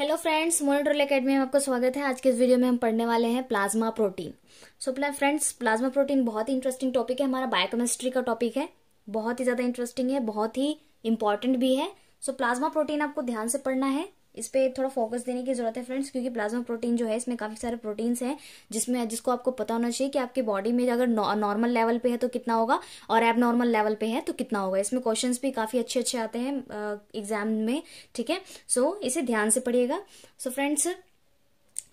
hello friends मोनोट्रोल academy में आपका स्वागत है आज के इस वीडियो में हम पढ़ने वाले हैं प्लाज्मा प्रोटीन सो प्ला फ्रेंड्स प्लाज्मा प्रोटीन बहुत ही इंटरेस्टिंग टॉपिक है हमारा बायोकेमिस्ट्री का टॉपिक है बहुत ही ज़्यादा इंटरेस्टिंग है बहुत ही इंपॉर्टेंट भी है सो प्लाज्मा प्रोटीन आपको ध्यान से पढ़ना है इस पर थोड़ा फोकस देने की ज़रूरत है फ्रेंड्स क्योंकि प्लाज्मा प्रोटीन जो है इसमें काफ़ी सारे प्रोटीन्स हैं जिसमें जिसको आपको पता होना चाहिए कि आपके बॉडी में अगर नॉर्मल लेवल पे है तो कितना होगा और एबनॉर्मल लेवल पे है तो कितना होगा इसमें क्वेश्चंस भी काफ़ी अच्छे अच्छे आते हैं एग्जाम में ठीक है सो इसे ध्यान से पढ़िएगा सो फ्रेंड्स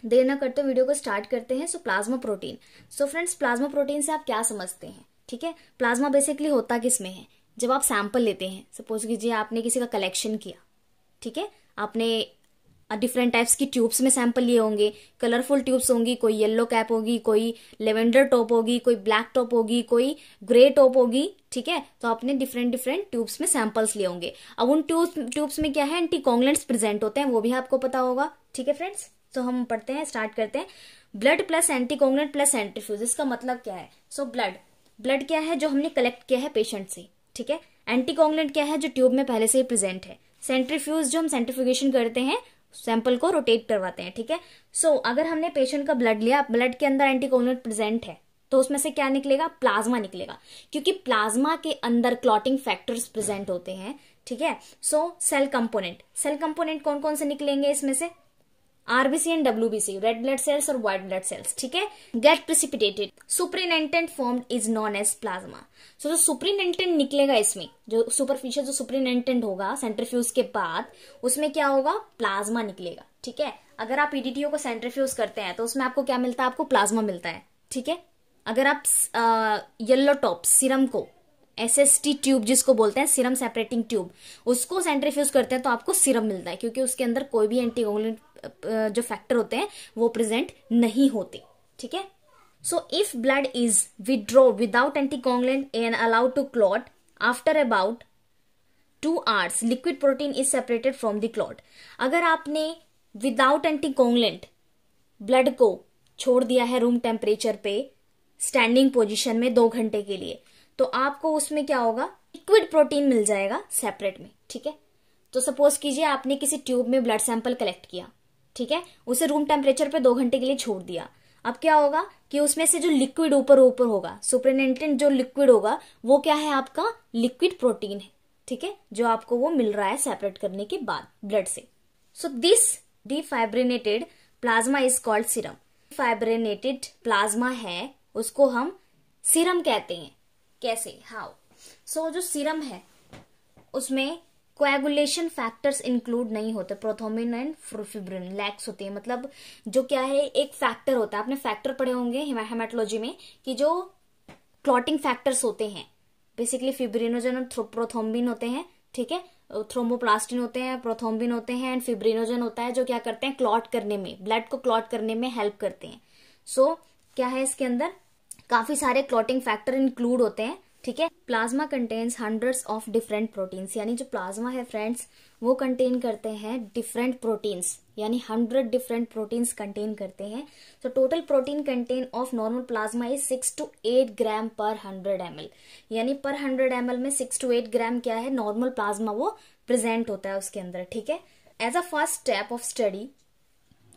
देर ना करते वीडियो को स्टार्ट करते हैं so plasma protein so friends plasma protein से आप क्या समझते हैं ठीक है प्लाज्मा बेसिकली होता किस में है जब आप सैंपल लेते हैं सपोज कीजिए आपने किसी का कलेक्शन किया ठीक है आपने डिफरेंट टाइप्स की ट्यूब्स में सैंपल लिए होंगे कलरफुल ट्यूब्स होंगी कोई येलो कैप होगी कोई लेवेंडर टॉप होगी कोई ब्लैक टॉप होगी कोई ग्रे टॉप होगी ठीक है तो आपने डिफरेंट डिफरेंट ट्यूब्स में सैंपल्स लिए होंगे अब उन ट्यूब ट्यूब्स में क्या है एंटीकॉन्गलेंट्स प्रेजेंट होते हैं वो भी आपको पता होगा ठीक है फ्रेंड्स तो हम पढ़ते हैं स्टार्ट करते हैं blood plus anticoagulant plus centrifuge इसका मतलब क्या है सो ब्लड ब्लड क्या है जो हमने कलेक्ट किया है पेशेंट से ठीक है एंटीकॉन्गलेंट क्या है जो ट्यूब में पहले से ही प्रेजेंट है सेंट्रीफ्यूज जो हम सेंट्रीफ्यूगेशन करते हैं सैंपल को रोटेट करवाते हैं ठीक है सो so, अगर हमने पेशेंट का ब्लड लिया ब्लड के अंदर एंटीकोनेट प्रेजेंट है तो उसमें से क्या निकलेगा प्लाज्मा निकलेगा क्योंकि प्लाज्मा के अंदर क्लॉटिंग फैक्टर्स प्रेजेंट होते हैं ठीक है so cell component cell component कौन कौन से निकलेंगे इसमें से RBC and WBC red blood cells और व्हाइट ब्लड सेल्स ठीक है get precipitated supernatant form is known as plasma so जो सुप्रीनेंटेंट निकलेगा इसमें जो सुपरफिशियल जो सुप्रीनेंटेंट होगा सेंट्रीफ्यूज के बाद उसमें क्या होगा प्लाज्मा निकलेगा ठीक है अगर आप ईडीटीओ e को सेंट्रीफ्यूज करते हैं तो उसमें आपको क्या मिलता है आपको प्लाज्मा मिलता है ठीक है अगर आप येल्लो टॉप सिरम को एसएसटी ट्यूब जिसको बोलते हैं सीरम सेपरेटिंग ट्यूब उसको सेंट्रीफ्यूज करते हैं तो आपको सीरम मिलता है क्योंकि उसके अंदर कोई भी एंटीकोगुलेंट जो फैक्टर होते हैं वो प्रेजेंट नहीं होते ठीक है so if blood is withdraw without anticoagulant and allowed to clot after about two hours liquid protein is separated from the clot अगर आपने विदाउट एंटीकोंगलेंट ब्लड को छोड़ दिया है रूम टेम्परेचर पे स्टैंडिंग पोजिशन में दो घंटे के लिए तो आपको उसमें क्या होगा लिक्विड प्रोटीन मिल जाएगा सेपरेट में ठीक है तो सपोज कीजिए आपने किसी ट्यूब में ब्लड सैंपल कलेक्ट किया ठीक है उसे रूम टेम्परेचर पर दो घंटे के लिए छोड़ दिया अब क्या होगा कि उसमें से जो लिक्विड ऊपर ऊपर होगा सुपरिनेटेंट जो लिक्विड होगा वो क्या है आपका लिक्विड प्रोटीन है ठीक है जो आपको वो मिल रहा है सेपरेट करने के बाद ब्लड से so this defibrinated plasma is called serum fibrinated plasma है उसको हम सीरम कहते हैं कैसे हाउ सो so, जो सीरम है उसमें कोएगुलेशन फैक्टर्स इंक्लूड नहीं होते प्रोथोमिन एंड फ्रोफिब्रिन लैक्स होते हैं मतलब जो क्या है एक फैक्टर होता है आपने फैक्टर पढ़े होंगे हेमाटोलॉजी में कि जो क्लॉटिंग फैक्टर्स होते हैं बेसिकली फिब्रिनोजन प्रोथोम्बिन होते हैं ठीक है थ्रोमोप्लास्टिन होते हैं प्रोथोम्बिन होते हैं एंड फिब्रिनोजन होता है जो क्या करते हैं क्लॉट करने में ब्लड को क्लॉट करने में हेल्प करते हैं सो so, क्या है इसके अंदर काफी सारे क्लॉटिंग फैक्टर इंक्लूड होते हैं ठीक है plasma contains hundreds of different proteins यानी जो प्लाज्मा है फ्रेंड्स वो कंटेन करते हैं डिफरेंट प्रोटीन्स यानी हंड्रेड डिफरेंट प्रोटीन्स कंटेन करते हैं so total protein content of normal plasma is six to eight gram per hundred M यानी पर हंड्रेड एम में सिक्स टू एट ग्राम क्या है नॉर्मल प्लाज्मा वो प्रेजेंट होता है उसके अंदर ठीक है as a first step of study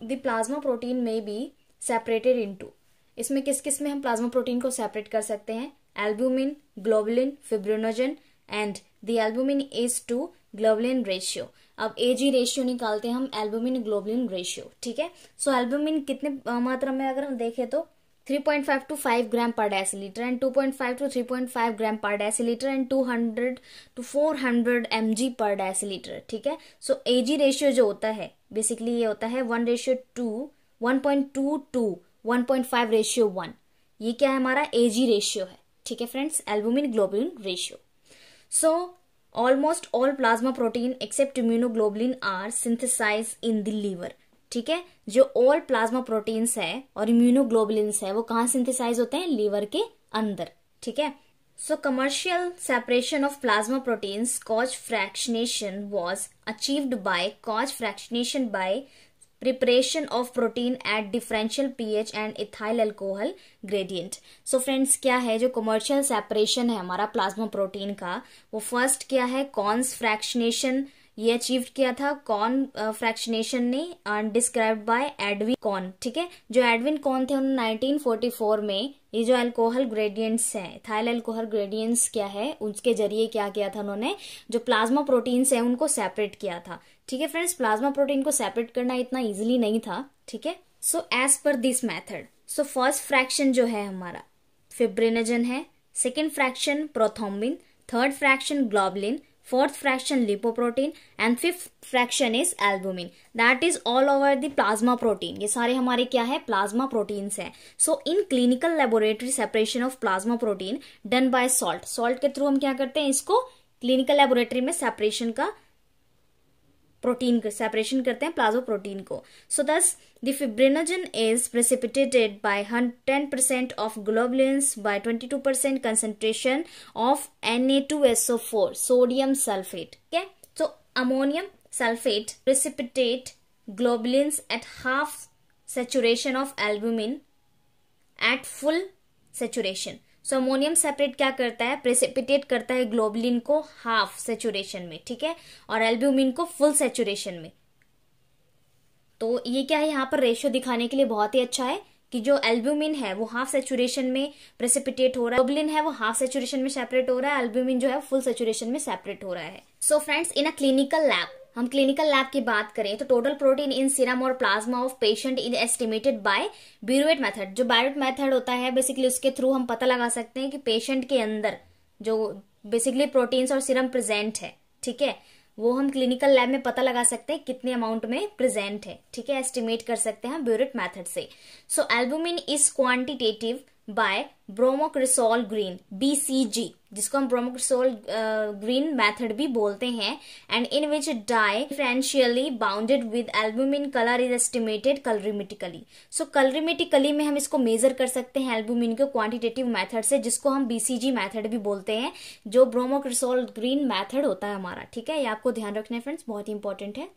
the plasma protein में बी सेपरेटेड इन टू इसमें किस किस में हम प्लाज्मा प्रोटीन को सेपरेट कर सकते हैं albumin globulin fibrinogen and the albumin is to globulin ratio अब ए जी रेशियो निकालते हैं हम एल्ब्यूमिन ग्लोबुलिन रेशियो ठीक है सो so, एल्ब्यूमिन कितने मात्रा में अगर हम देखें तो 3.5 to 5 gram per decilitre and 2.5 to 3.5 gram per decilitre and 200 to 400 mg per decilitre ठीक है सो ए एजी रेशियो जो होता है बेसिकली ये होता है one ratio to one point two to one point five ratio one ये क्या है हमारा एजी रेशियो है ठीक है friends albumin globulin ratio so almost all plasma protein except immunoglobulin are synthesize in the liver ठीक है जो ऑल प्लाज्मा प्रोटीन्स है और इम्यूनोग्लोबुलिन्स है वो कहाँ सिंथेसाइज होते हैं लीवर के अंदर ठीक है so commercial separation of plasma proteins Cohn fractionation was achieved by Cohn fractionation by preparation of protein at differential pH and ethyl alcohol gradient so friends क्या है जो कमर्शियल सेपरेशन है हमारा प्लाज्मा प्रोटीन का वो फर्स्ट क्या है cons fractionation ये अचीव किया था कॉन फ्रैक्शनेशन ने डिस्क्राइब बाय एडविन कॉन ठीक है जो एडविन कॉन थे उन्होंने 1944 में ये जो अल्कोहल ग्रेडियंट्स हैं थाइल अल्कोहल ग्रेडियंट्स क्या है उसके जरिए क्या किया था उन्होंने जो प्लाज्मा प्रोटीन्स हैं उनको सेपरेट किया था ठीक है फ्रेंड्स प्लाज्मा प्रोटीन को सेपरेट करना इतना इजिली नहीं था ठीक है so as per this method so first fraction जो है हमारा फिब्रिनेजन है second fraction prothrombin third fraction globulin fourth fraction lipoprotein and fifth fraction is albumin that is all over the plasma protein ये सारे हमारे क्या है प्लाज्मा प्रोटीन है so in clinical laboratory separation of plasma protein done by salt salt के through हम क्या करते हैं इसको क्लिनिकल लेबोरेटरी में सेपरेशन का प्रोटीन सेपरेशन करते हैं प्लाजो प्रोटीन को so this fibrinogen is precipitated by ten percent of globulins by twenty two percent concentration of N A two S O four sodium sulphate ठीक है so ammonium sulphate precipitate globulins at half saturation of albumin at full saturation so ammonium separate क्या करता है precipitate करता है ग्लोबलिन को half saturation में ठीक है और एल्ब्यूमिन को फुल सेचुरेशन में तो ये क्या है यहाँ पर रेशियो दिखाने के लिए बहुत ही अच्छा है कि जो एल्ब्यूमिन है वो हाफ सेचुरेशन में प्रेसिपिटेट हो रहा है ग्लोबलिन है वो हाफ सेचुरेशन में सेपरेट हो रहा है एल्ब्यूमिन जो है फुल सेचुरेशन में सेपरेट हो रहा है so friends in a clinical lab हम क्लिनिकल लैब की बात करें तो टोटल प्रोटीन इन सीरम और plasma of patient is estimated by biuret method जो बायोट मेथड होता है बेसिकली उसके थ्रू हम पता लगा सकते हैं कि पेशेंट के अंदर जो बेसिकली प्रोटीन्स और सीरम प्रेजेंट है ठीक है वो हम क्लिनिकल लैब में पता लगा सकते हैं कितने अमाउंट में प्रेजेंट है ठीक है एस्टिमेट कर सकते हैं हम ब्यूरोट मेथड से so albumin is quantitative by bromocresol green BCG जिसको हम ब्रोमोक्रिसोल ग्रीन मेथड भी बोलते हैं and in which dye differentially bounded with albumin colour is estimated colorimetrically so colorimetrically में हम इसको मेजर कर सकते हैं एल्बुमिन के क्वांटिटेटिव मेथड से जिसको हम बीसीजी मेथड भी बोलते हैं जो ब्रोमोक्रिसोल ग्रीन मेथड होता है हमारा ठीक है ये आपको ध्यान रखना है फ्रेंड्स बहुत ही इंपॉर्टेंट है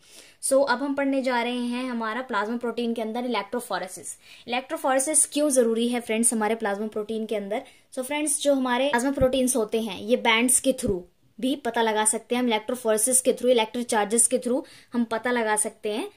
सो so, अब हम पढ़ने जा रहे हैं हमारा प्लाज्मा प्रोटीन के अंदर इलेक्ट्रोफोरेसिस इलेक्ट्रोफोरेसिस क्यों जरूरी है फ्रेंड्स हमारे प्लाज्मा प्रोटीन प्रोटीन के अंदर सो so फ्रेंड्स जो हमारे प्लाज्मा प्रोटीन्स होते हैं ये बैंड्स के थ्रू भी पता लगा सकते हैं हम इलेक्ट्रोफोर्सेस के थ्रू इलेक्ट्रिक चार्जेस के थ्रू हम पता लगा सकते हैं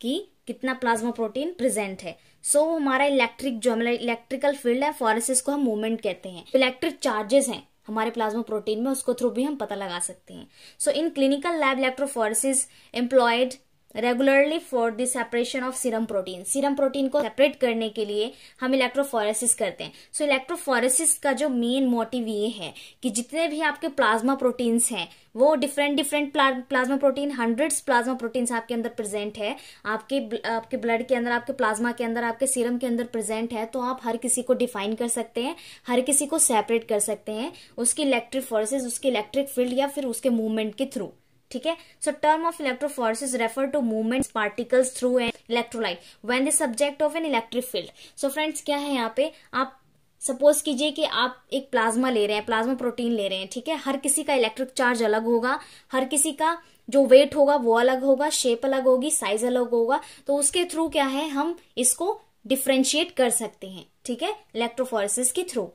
कि कितना प्लाज्मा प्रोटीन प्रेजेंट है सो so, हमारा इलेक्ट्रिक जो हमारा इलेक्ट्रिकल फील्ड है फॉरेसिस को हम मूवमेंट कहते हैं इलेक्ट्रिक तो चार्जेस हैं हमारे प्लाज्मा प्रोटीन में उसको थ्रू भी हम पता लगा सकते हैं so in clinical lab electrophoresis employed regularly for the separation of serum protein serum protein को सेपरेट करने के लिए हम इलेक्ट्रोफोरेसिस करते हैं सो so, इलेक्ट्रोफोरेसिस का जो मेन मोटिव ये है कि जितने भी आपके प्लाज्मा प्रोटीन्स हैं वो different different plasma protein hundreds plasma proteins आपके अंदर प्रेजेंट है आपके आपके ब्लड के अंदर आपके प्लाज्मा के अंदर आपके सीरम के अंदर प्रेजेंट है तो आप हर किसी को डिफाइन कर सकते हैं हर किसी को सेपरेट कर सकते हैं उसकी इलेक्ट्रिक फोर्सेस उसकी इलेक्ट्रिक फील्ड या फिर उसके मूवमेंट के थ्रू ठीक है so term of electrophoresis refer to movement particles through an electrolyte when the subject of an electric field so friends क्या है यहाँ पे आप सपोज कीजिए कि आप एक प्लाज्मा ले रहे हैं प्लाज्मा प्रोटीन ले रहे हैं ठीक है हर किसी का इलेक्ट्रिक चार्ज अलग होगा हर किसी का जो वेट होगा वो अलग होगा शेप अलग होगी साइज अलग होगा तो उसके थ्रू क्या है हम इसको डिफ्रेंशिएट कर सकते हैं ठीक है इलेक्ट्रोफोरेसिस के through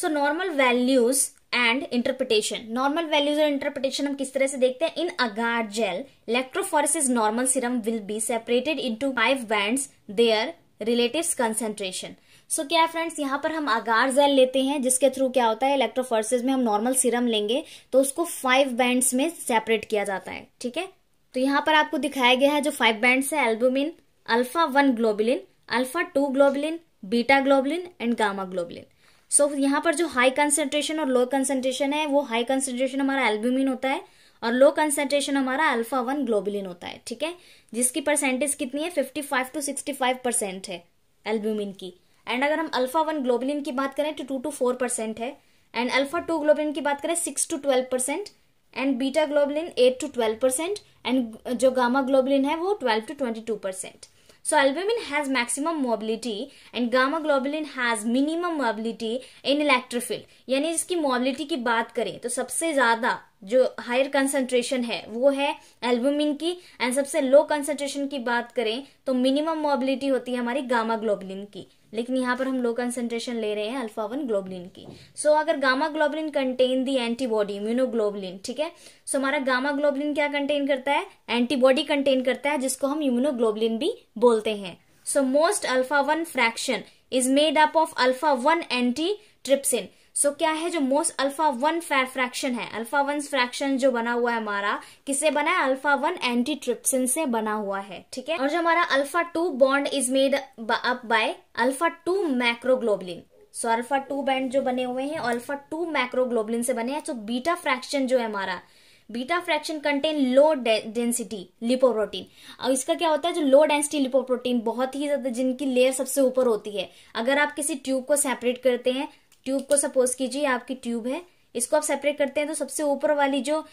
so normal values and interpretation normal values और इंटरप्रिटेशन हम किस तरह से देखते हैं in agar gel electrophoresis normal serum will be separated into five bands their relative concentration so क्या फ्रेंड्स यहाँ पर हम अगार जेल लेते हैं जिसके थ्रू क्या होता है इलेक्ट्रोफोरिस में हम नॉर्मल सिरम लेंगे तो उसको फाइव बैंड्स में सेपरेट किया जाता है ठीक है तो यहाँ पर आपको दिखाया गया है जो फाइव बैंड्स है albumin alpha one globulin alpha two globulin beta globulin and gamma globulin so so, यहाँ पर जो हाई कंसेंट्रेशन और लो कंसेंट्रेशन है वो हाई कंसेंट्रेशन हमारा एल्ब्यूमिन होता है और लो कंसेंट्रेशन हमारा अल्फा वन ग्लोबुलिन होता है ठीक है जिसकी परसेंटेज कितनी है fifty five to sixty five percent है एल्ब्यूमिन की एंड अगर हम अल्फा वन ग्लोबुलिन की बात करें तो टू टू फोर परसेंट है एंड अल्फा टू ग्लोबुलिन की बात करें six to twelve percent and beta globulin eight to twelve percent and जो गामा ग्लोबुलिन है वो twelve to twenty two percent so albumin has maximum mobility and gamma globulin has minimum mobility in electrophile यानी इसकी mobility की बात करें तो सबसे ज्यादा जो हायर कंसंट्रेशन है वो है एल्बुमिन की एंड सबसे लो कंसंट्रेशन की बात करें तो मिनिमम मोबिलिटी होती है हमारी गामा ग्लोबलिन की लेकिन यहाँ पर हम लो कंसेंट्रेशन ले रहे हैं अल्फा वन ग्लोबलिन की सो so, अगर gamma globulin contain the antibody immunoglobulin ठीक है सो हमारा गामा ग्लोबलिन क्या कंटेन करता है एंटीबॉडी कंटेन करता है जिसको हम इम्यूनोग्लोबलिन भी बोलते हैं so most alpha one fraction is made up of alpha one antitrypsin so so, क्या है जो मोस्ट अल्फा वन फ्रैक्शन है अल्फा वन फ्रैक्शन जो बना हुआ है हमारा किससे बना है अल्फा वन एंटी ट्रिप्सिन से बना हुआ है ठीक है और जो हमारा alpha two bond is made up by alpha two macroglobulin so alpha two band जो बने हुए हैं अल्फा टू मैक्रोग्लोबलिन से बने हैं सो बीटा फ्रैक्शन जो है हमारा beta fraction contain low density lipoprotein और इसका क्या होता है जो लो डेंसिटी लिपोप्रोटीन बहुत ही ज्यादा जिनकी लेयर सबसे ऊपर होती है अगर आप किसी ट्यूब को सेपरेट करते हैं ट्यूब को सपोज कीजिए आपकी ट्यूब है इसको आप सेपरेट करते हैं तो सबसे ऊपर वाली जो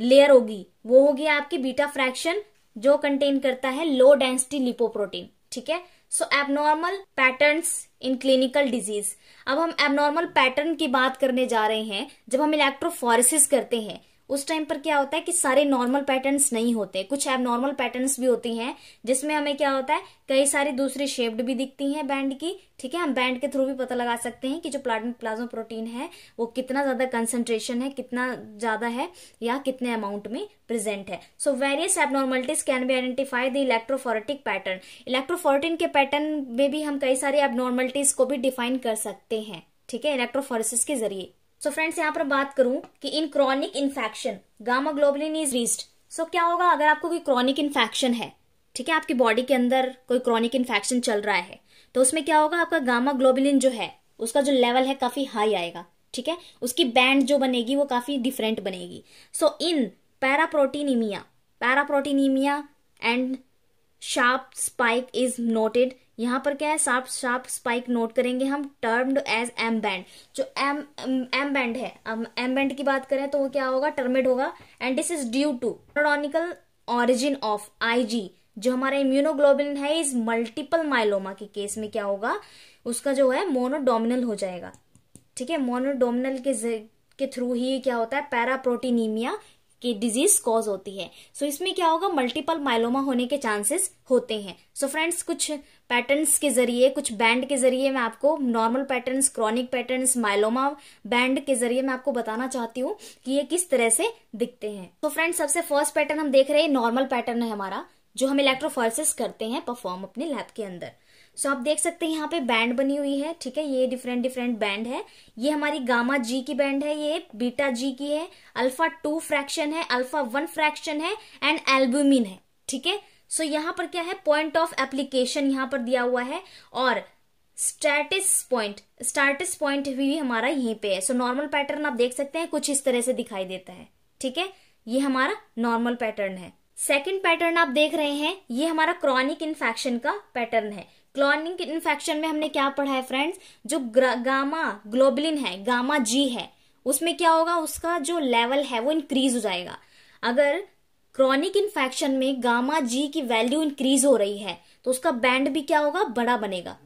लेयर होगी वो होगी आपकी बीटा फ्रैक्शन जो कंटेन करता है लो डेंसिटी लिपोप्रोटीन ठीक है so abnormal pattern in clinical disease अब हम एबनॉर्मल पैटर्न की बात करने जा रहे हैं जब हम इलेक्ट्रोफोरिस करते हैं उस टाइम पर क्या होता है कि सारे नॉर्मल पैटर्न्स नहीं होते कुछ एबनॉर्मल पैटर्न्स भी होती हैं जिसमें हमें क्या होता है कई सारी दूसरी शेप्ड भी दिखती हैं बैंड की ठीक है हम बैंड के थ्रू भी पता लगा सकते हैं कि जो प्लाज्मा प्रोटीन है वो कितना ज्यादा कंसेंट्रेशन है कितना ज्यादा है या कितने अमाउंट में प्रेजेंट है so various abnormalities can be identify the electrophoretic pattern इलेक्ट्रोफोरेटिन के पैटर्न में भी हम कई सारी एबनॉर्मलिटीज को भी डिफाइन कर सकते हैं ठीक है इलेक्ट्रोफोरेसिस के जरिए सो फ्रेंड्स यहाँ पर बात करूं कि in chronic infection gamma globulin is raised so क्या होगा अगर आपको कोई क्रॉनिक इन्फेक्शन है ठीक है आपकी बॉडी के अंदर कोई क्रॉनिक इन्फेक्शन चल रहा है तो उसमें क्या होगा आपका गामा ग्लोबलिन जो है उसका जो लेवल है काफी हाई आएगा ठीक है उसकी बैंड जो बनेगी वो काफी डिफरेंट बनेगी so in paraproteinemia paraproteinemia and sharp spike is noted यहाँ पर क्या है शार्प शार्प स्पाइक नोट करेंगे हम टर्म्ड एज एम बैंड जो एम एम बैंड है एम बैंड की बात करें तो वो क्या होगा टर्मेड होगा and this is due to प्रोडोनिकल ऑरिजिन ऑफ आईजी जो हमारा इम्यूनोग्लोबिन है इस मल्टीपल माइलोमा के केस में क्या होगा उसका जो है मोनोडोमिनल हो जाएगा ठीक है मोनोडोमिनल के के थ्रू ही क्या होता है पैराप्रोटीनीमिया की डिजीज कॉज होती है सो so, इसमें क्या होगा मल्टीपल माइलोमा होने के चांसेस होते हैं सो so, फ्रेंड्स कुछ पैटर्न्स के जरिए कुछ बैंड के जरिए मैं आपको normal patterns chronic patterns myeloma band के जरिए मैं आपको बताना चाहती हूँ कि ये किस तरह से दिखते हैं तो so, फ्रेंड्स सबसे फर्स्ट पैटर्न हम देख रहे हैं नॉर्मल पैटर्न है हमारा जो हम इलेक्ट्रोफॉर्सिस करते हैं परफॉर्म अपने लैब के अंदर सो so, आप देख सकते हैं यहाँ पे बैंड बनी हुई है ठीक है ये डिफरेंट डिफरेंट बैंड है ये हमारी गामा जी की बैंड है ये बीटा जी की है अल्फा टू फ्रैक्शन है अल्फा वन फ्रैक्शन है एंड एल्ब्यूमिन है ठीक है सो यहाँ पर क्या है पॉइंट ऑफ एप्लीकेशन यहाँ पर दिया हुआ है और स्टैटिस पॉइंट स्टार्टिस पॉइंट भी हमारा यहीं पे है सो नॉर्मल पैटर्न आप देख सकते हैं कुछ इस तरह से दिखाई देता है ठीक है ये हमारा नॉर्मल पैटर्न है सेकेंड पैटर्न आप देख रहे हैं ये हमारा क्रॉनिक इन्फेक्शन का पैटर्न है क्लोनिक इन्फेक्शन में हमने क्या पढ़ा है फ्रेंड्स जो गामा ग्लोबलिन है गामा जी है उसमें क्या होगा उसका जो लेवल है वो इंक्रीज हो जाएगा अगर क्रॉनिक इन्फेक्शन में गामा जी की वैल्यू इंक्रीज हो रही है तो उसका बैंड भी क्या होगा बड़ा बनेगा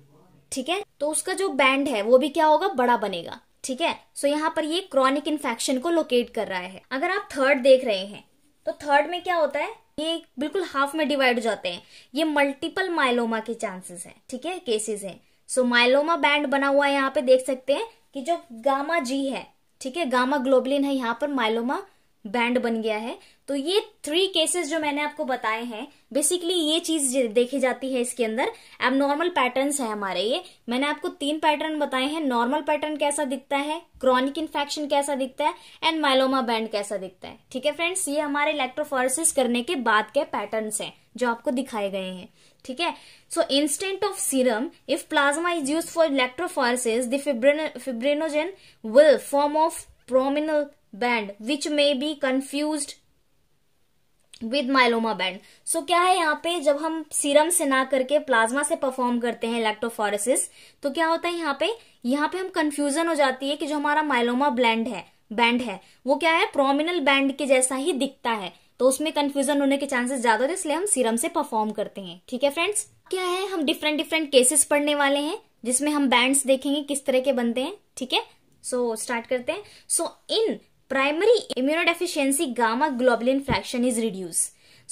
ठीक है तो उसका जो बैंड है वो भी क्या होगा बड़ा बनेगा ठीक है सो यहाँ पर ये क्रॉनिक इन्फेक्शन को लोकेट कर रहा है अगर आप थर्ड देख रहे हैं तो थर्ड में क्या होता है ये बिल्कुल हाफ में डिवाइड हो जाते हैं ये मल्टीपल माइलोमा के चांसेस हैं ठीक है केसेस हैं सो माइलोमा बैंड बना हुआ है यहाँ पे देख सकते हैं कि जो गामा जी है ठीक है गामा ग्लोबलिन है यहाँ पर माइलोमा बैंड बन गया है तो ये थ्री केसेस जो मैंने आपको बताए हैं बेसिकली ये चीज देखी जाती है इसके अंदर अब नॉर्मल पैटर्न है हमारे ये मैंने आपको तीन पैटर्न बताए हैं नॉर्मल पैटर्न कैसा दिखता है क्रॉनिक इन्फेक्शन कैसा दिखता है एंड माइलोमा बैंड कैसा दिखता है ठीक है फ्रेंड्स ये हमारे इलेक्ट्रोफोरसिस करने के बाद के पैटर्न है जो आपको दिखाए गए हैं ठीक है so instant of serum if plasma is use for electrophoresis the will form of प्रोमिनल band which may be confused with myeloma band so क्या है यहाँ पे जब हम सीरम से ना करके प्लाज्मा से परफॉर्म करते हैं इलेक्ट्रोफोरेसिस तो क्या होता है यहाँ पे यहाँ पे हम कंफ्यूजन हो जाती है कि जो हमारा माइलोमा ब्लैंड है बैंड है वो क्या है प्रोमिनल बैंड के जैसा ही दिखता है तो उसमें कंफ्यूजन होने के चांसेस ज्यादा होते इसलिए हम सीरम से परफॉर्म करते हैं ठीक है फ्रेंड्स क्या है हम डिफरेंट डिफरेंट केसेस पढ़ने वाले हैं जिसमें हम बैंड्स देखेंगे किस तरह के बनते हैं ठीक है सो स्टार्ट करते हैं so in primary immunodeficiency gamma globulin fraction is reduce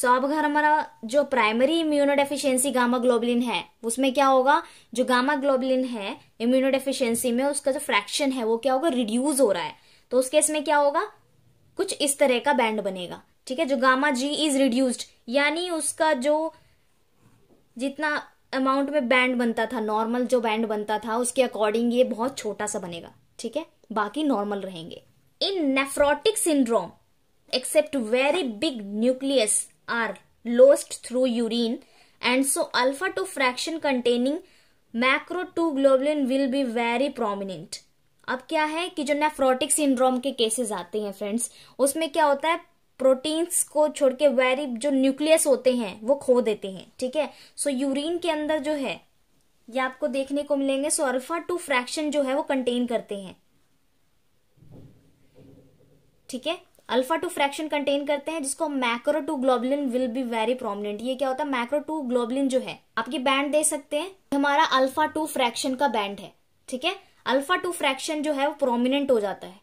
so अब अगर हमारा जो प्राइमरी इम्यूनोडेफिशिएंसी गामा ग्लोबलिन है उसमें क्या होगा जो गामा ग्लोबलिन है इम्यूनोडेफिशिएंसी में उसका जो फ्रैक्शन है वो क्या होगा रिड्यूस हो रहा है तो उसके इसमें क्या होगा कुछ इस तरह का बैंड बनेगा ठीक है जो गामा जी इज रिड्यूस्ड यानी उसका जो जितना अमाउंट में बैंड बनता था नॉर्मल जो बैंड बनता था उसके अकॉर्डिंग ये बहुत छोटा सा बनेगा ठीक है बाकी नॉर्मल रहेंगे in nephrotic syndrome except very big nucleus are lost through urine and so alpha 2 fraction containing macro two globulin will be very prominent अब क्या है कि जो नेफ्रोटिक सिंड्रोम के केसेस आते हैं फ्रेंड्स उसमें क्या होता है प्रोटीन्स को छोड़ के वेरी जो न्यूक्लियस होते हैं वो खो देते हैं ठीक है सो यूरिन के अंदर जो है ये आपको देखने को मिलेंगे सो अल्फा टू फ्रैक्शन जो है वो कंटेन करते हैं ठीक है अल्फा टू फ्रैक्शन कंटेन करते हैं जिसको macro two globulin will be very prominent ये क्या होता है मैक्रो टू ग्लोबलिन जो है आपके बैंड दे सकते हैं हमारा अल्फा टू फ्रैक्शन का बैंड है ठीक है अल्फा टू फ्रैक्शन जो है वो प्रोमिनेंट हो जाता है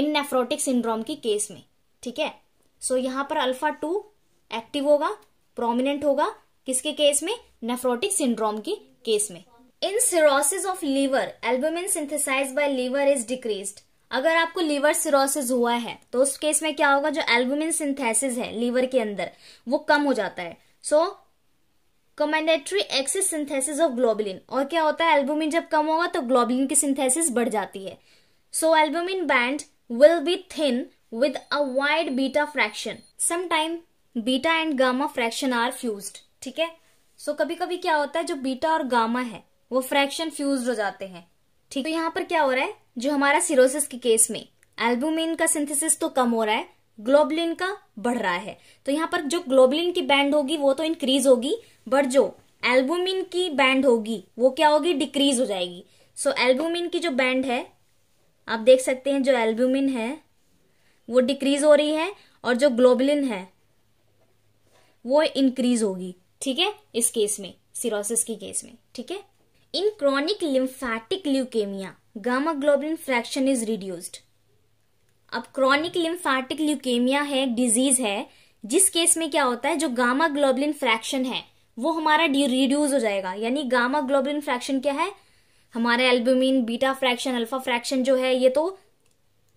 इन नेफ्रोटिक सिंड्रोम की केस में ठीक है सो so, यहाँ पर अल्फा टू एक्टिव होगा प्रोमिनेंट होगा किसके केस में नेफ्रोटिक सिंड्रोम की केस में in cirrhosis of liver albumin synthesize by liver is decreased अगर आपको लीवर सिरोसिस हुआ है तो उस केस में क्या होगा जो एल्बुमिन सिंथेसिस है लीवर के अंदर वो कम हो जाता है सो कमेंडेटरी एक्सिस सिंथेसिस ऑफ ग्लोबुलिन और क्या होता है एल्बुमिन जब कम होगा तो ग्लोबुलिन की सिंथेसिस बढ़ जाती है so albumin band will be thin with a wide beta fraction sometime beta and gamma fraction are fuse ठीक है सो so, कभी कभी क्या होता है जो बीटा और गामा है वो फ्रैक्शन फ्यूज हो जाते हैं ठीक तो यहां पर क्या हो रहा है जो हमारा सिरोसिस के केस में एल्बुमिन का सिंथेसिस तो कम हो रहा है ग्लोबलिन का बढ़ रहा है तो यहां पर जो ग्लोबलिन की बैंड होगी वो तो इंक्रीज होगी बट जो एल्बुमिन की बैंड होगी वो क्या होगी डिक्रीज हो जाएगी सो so, एल्बुमिन की जो बैंड है आप देख सकते हैं जो एल्बुमिन है वो डिक्रीज हो रही है और जो ग्लोबलिन है वो इंक्रीज होगी ठीक है इस केस में सिरोसिस की केस में ठीक है in chronic lymphatic leukaemia gamma globin fraction is reduced अब क्रॉनिक लिम्फेटिक ल्यूकेमिया है डिजीज है जिस केस में क्या होता है जो गामा ग्लोबिन फ्रैक्शन है वो हमारा रिड्यूस हो जाएगा यानी गामा ग्लोबिन फ्रैक्शन क्या है हमारा albumin beta fraction alpha fraction जो है ये तो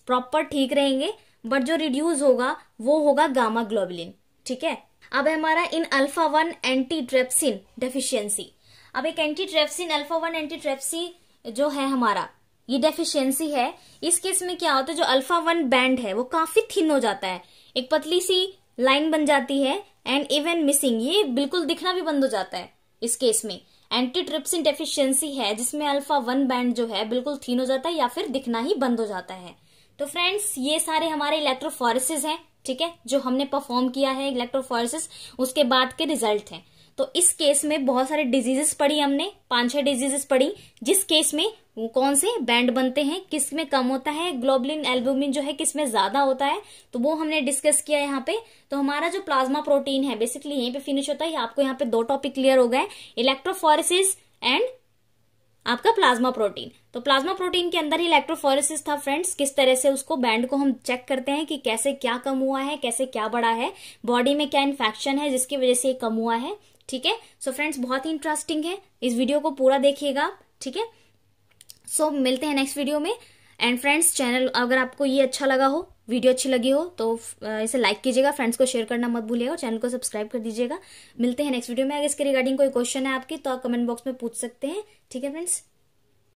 प्रॉपर ठीक रहेंगे बट जो रिड्यूस होगा वो होगा गामा ग्लोबिलिन ठीक है अब हमारा in alpha one antitrypsin deficiency अब एक antitrypsin alpha one antitrypsin जो है हमारा ये डेफिशिएंसी है इस केस में क्या होता है जो अल्फा वन बैंड है वो काफी थिन हो जाता है एक पतली सी लाइन बन जाती है एंड इवन मिसिंग ये बिल्कुल दिखना भी बंद हो जाता है इस केस में एंटीट्रिप्सिन डेफिशिएंसी है जिसमें अल्फा वन बैंड जो है बिल्कुल थीन हो जाता है या फिर दिखना ही बंद हो जाता है तो फ्रेंड्स ये सारे हमारे इलेक्ट्रोफोरेसिस हैं ठीक है जो हमने परफॉर्म किया है इलेक्ट्रोफोरेसिस उसके बाद के रिजल्ट हैं तो इस केस में बहुत सारे डिजीजेस पढ़ी हमने पांच छह डिजीजेस पढ़ी जिस केस में वो कौन से बैंड बनते हैं किस में कम होता है ग्लोबलिन एल्बुमिन जो है किस में ज्यादा होता है तो वो हमने डिस्कस किया यहाँ पे तो हमारा जो प्लाज्मा प्रोटीन है बेसिकली यहीं पे फिनिश होता है आपको यहाँ पे दो टॉपिक क्लियर हो गए इलेक्ट्रोफोरिस एंड आपका प्लाज्मा प्रोटीन तो प्लाज्मा प्रोटीन के अंदर ही इलेक्ट्रोफोरिस था फ्रेंड्स किस तरह से उसको बैंड को हम चेक करते हैं कि कैसे क्या कम हुआ है कैसे क्या बढ़ा है बॉडी में क्या इन्फेक्शन है जिसकी वजह से ये कम हुआ है ठीक है सो फ्रेंड्स बहुत ही इंटरेस्टिंग है इस वीडियो को पूरा देखिएगा ठीक है सो मिलते हैं नेक्स्ट वीडियो में एंड फ्रेंड्स चैनल अगर आपको ये अच्छा लगा हो वीडियो अच्छी लगी हो तो इसे लाइक कीजिएगा फ्रेंड्स को शेयर करना मत भूलिएगा चैनल को सब्सक्राइब कर दीजिएगा मिलते हैं नेक्स्ट वीडियो में अगर इसके रिगार्डिंग कोई क्वेश्चन है आपकी तो आप कमेंट बॉक्स में पूछ सकते हैं ठीक है फ्रेंड्स